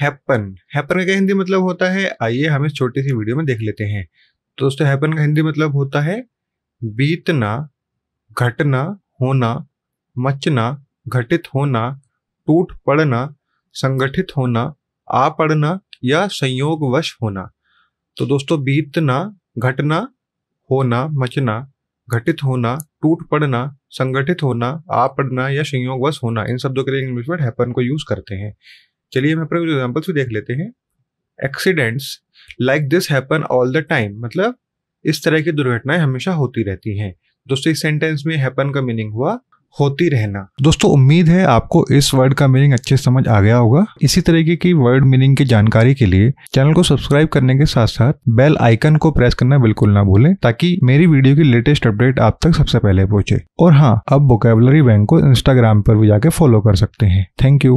happen happen का हिंदी मतलब होता है आइए हम इस छोटी सी वीडियो में देख लेते हैं तो दोस्तों हैपन का हिंदी मतलब होता है बीतना घटना होना मचना घटित होना टूट पड़ना संगठित होना आ पड़ना या संयोगवश होना तो दोस्तों बीतना घटना होना मचना घटित होना टूट पड़ना संगठित होना आ पड़ना या संयोगवश होना इन शब्दों के लिए इंग्लिश वर्ड हैपन को यूज करते हैं चलिए हम अपने कुछ एग्जाम्पल्स भी देख लेते हैं accidents like this happen all the time मतलब इस तरह की दुर्घटनाएं हमेशा होती रहती हैं दोस्तों इस सेंटेंस में हैपन का मीनिंग हुआ होती रहना दोस्तों उम्मीद है आपको इस वर्ड का मीनिंग अच्छे समझ आ गया होगा इसी तरीके की वर्ड मीनिंग की जानकारी के लिए चैनल को सब्सक्राइब करने के साथ साथ बेल आइकन को प्रेस करना बिल्कुल ना भूलें ताकि मेरी वीडियो की लेटेस्ट अपडेट आप तक सबसे पहले पहुंचे और हाँ अब वोकेबलरी बैंक को इंस्टाग्राम पर भी जाके फॉलो कर सकते हैं थैंक यू